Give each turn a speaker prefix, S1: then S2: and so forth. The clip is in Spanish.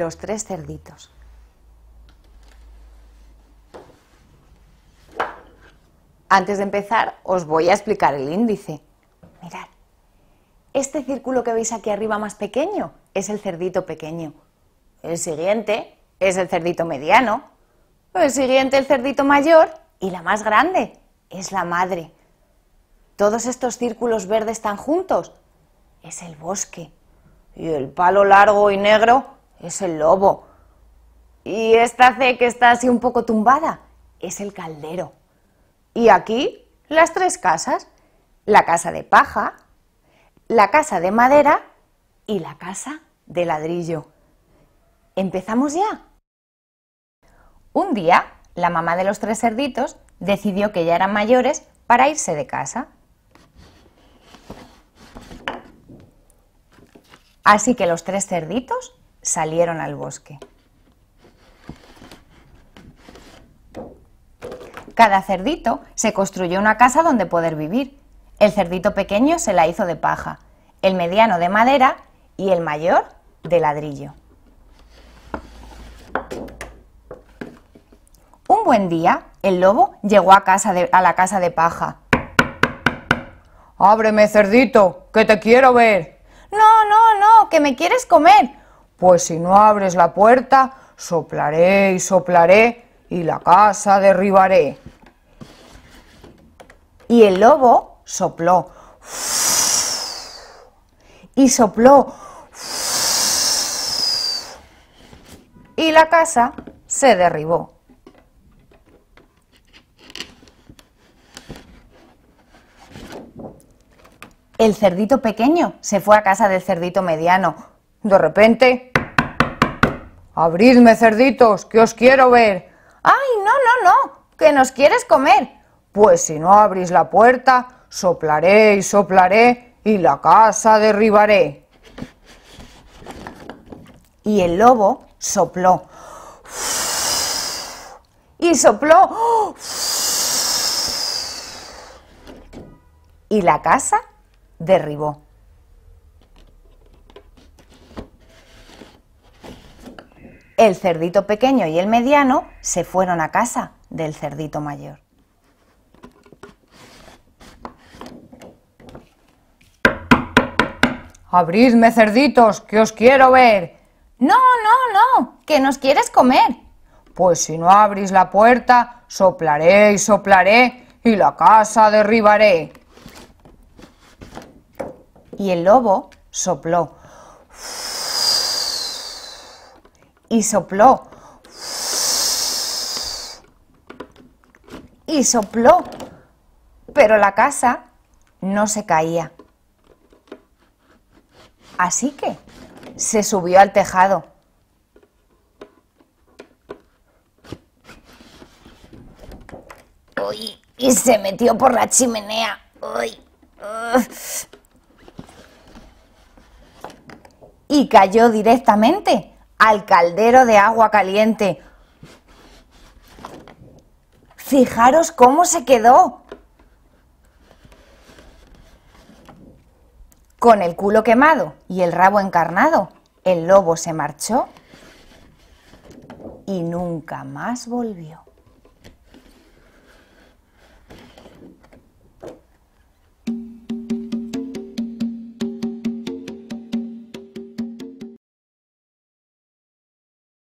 S1: los tres cerditos. Antes de empezar, os voy a explicar el índice. Mirad, este círculo que veis aquí arriba más pequeño es el cerdito pequeño. El siguiente es el cerdito mediano. El siguiente el cerdito mayor y la más grande es la madre. Todos estos círculos verdes están juntos. Es el bosque. Y el palo largo y negro es el lobo. Y esta C que está así un poco tumbada es el caldero. Y aquí las tres casas, la casa de paja, la casa de madera y la casa de ladrillo. ¿Empezamos ya? Un día, la mamá de los tres cerditos decidió que ya eran mayores para irse de casa. Así que los tres cerditos salieron al bosque. Cada cerdito se construyó una casa donde poder vivir. El cerdito pequeño se la hizo de paja, el mediano de madera y el mayor de ladrillo. Un buen día, el lobo llegó a, casa a la casa de paja. Ábreme, cerdito, que te quiero ver. No, no, no, que me quieres comer pues si no abres la puerta, soplaré y soplaré y la casa derribaré. Y el lobo sopló y sopló y la casa se derribó. El cerdito pequeño se fue a casa del cerdito mediano. De repente Abridme, cerditos, que os quiero ver. Ay, no, no, no, que nos quieres comer. Pues si no abrís la puerta, soplaré y soplaré y la casa derribaré. Y el lobo sopló. Y sopló. Y la casa derribó. el cerdito pequeño y el mediano se fueron a casa del cerdito mayor. Abridme, cerditos, que os quiero ver. No, no, no, que nos quieres comer. Pues si no abrís la puerta, soplaré y soplaré y la casa derribaré. Y el lobo sopló y sopló. Y sopló. Pero la casa no se caía. Así que se subió al tejado. y se metió por la chimenea. Uy, Y cayó directamente al caldero de agua caliente. Fijaros cómo se quedó. Con el culo quemado y el rabo encarnado, el lobo se marchó y nunca más volvió.